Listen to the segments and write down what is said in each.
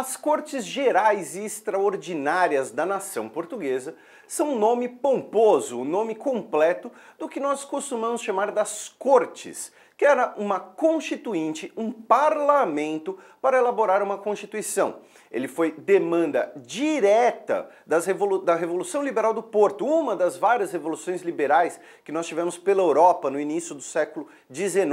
As Cortes Gerais e Extraordinárias da Nação Portuguesa são um nome pomposo, o um nome completo do que nós costumamos chamar das Cortes, que era uma constituinte, um parlamento para elaborar uma constituição. Ele foi demanda direta revolu da Revolução Liberal do Porto, uma das várias revoluções liberais que nós tivemos pela Europa no início do século XIX.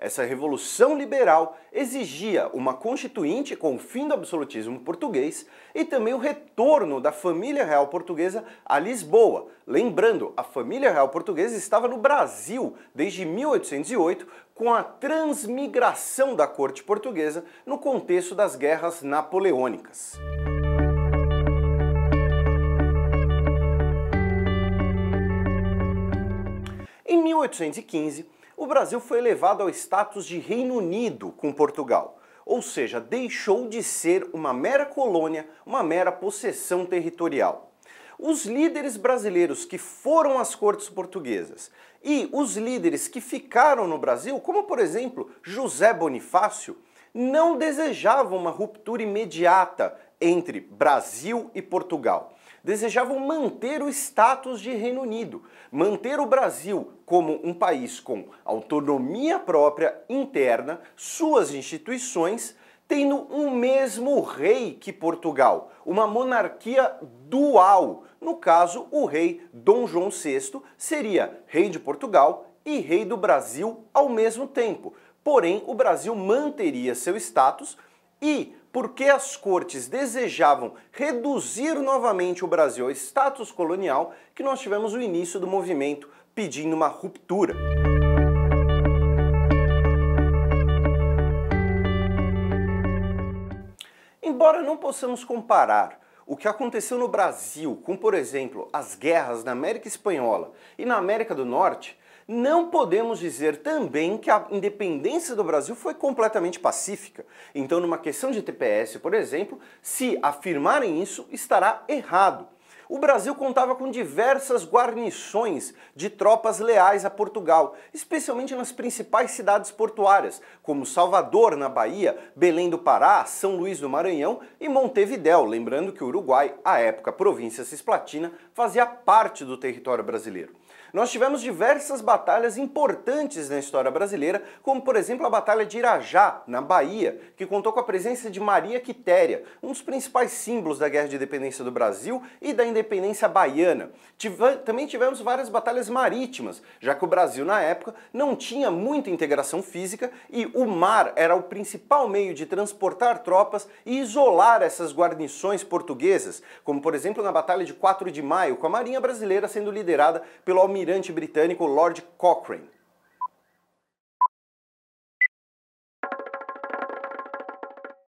Essa Revolução Liberal exigia uma constituinte com o fim do absolutismo português e também o retorno da família real portuguesa a Lisboa. Lembrando, a família real portuguesa estava no Brasil desde 1808 com a transmigração da corte portuguesa no contexto das guerras napoleônicas. Em 1815, o Brasil foi elevado ao status de Reino Unido com Portugal, ou seja, deixou de ser uma mera colônia, uma mera possessão territorial. Os líderes brasileiros que foram às cortes portuguesas e os líderes que ficaram no Brasil, como por exemplo José Bonifácio, não desejavam uma ruptura imediata entre Brasil e Portugal. Desejavam manter o status de Reino Unido, manter o Brasil como um país com autonomia própria interna, suas instituições tendo um mesmo rei que Portugal, uma monarquia dual. No caso, o rei Dom João VI seria rei de Portugal e rei do Brasil ao mesmo tempo. Porém, o Brasil manteria seu status e, porque as cortes desejavam reduzir novamente o Brasil ao status colonial, que nós tivemos o início do movimento pedindo uma ruptura. Embora não possamos comparar o que aconteceu no Brasil com, por exemplo, as guerras na América Espanhola e na América do Norte, não podemos dizer também que a independência do Brasil foi completamente pacífica. Então, numa questão de TPS, por exemplo, se afirmarem isso, estará errado. O Brasil contava com diversas guarnições de tropas leais a Portugal, especialmente nas principais cidades portuárias, como Salvador, na Bahia, Belém do Pará, São Luís do Maranhão e Montevidéu, lembrando que o Uruguai, à época província cisplatina, fazia parte do território brasileiro. Nós tivemos diversas batalhas importantes na história brasileira, como por exemplo a Batalha de Irajá, na Bahia, que contou com a presença de Maria Quitéria, um dos principais símbolos da Guerra de Independência do Brasil e da independência baiana. Tive... também tivemos várias batalhas marítimas, já que o Brasil na época não tinha muita integração física e o mar era o principal meio de transportar tropas e isolar essas guarnições portuguesas, como por exemplo na Batalha de 4 de Maio, com a Marinha Brasileira sendo liderada pelo almirante britânico Lord Cochrane.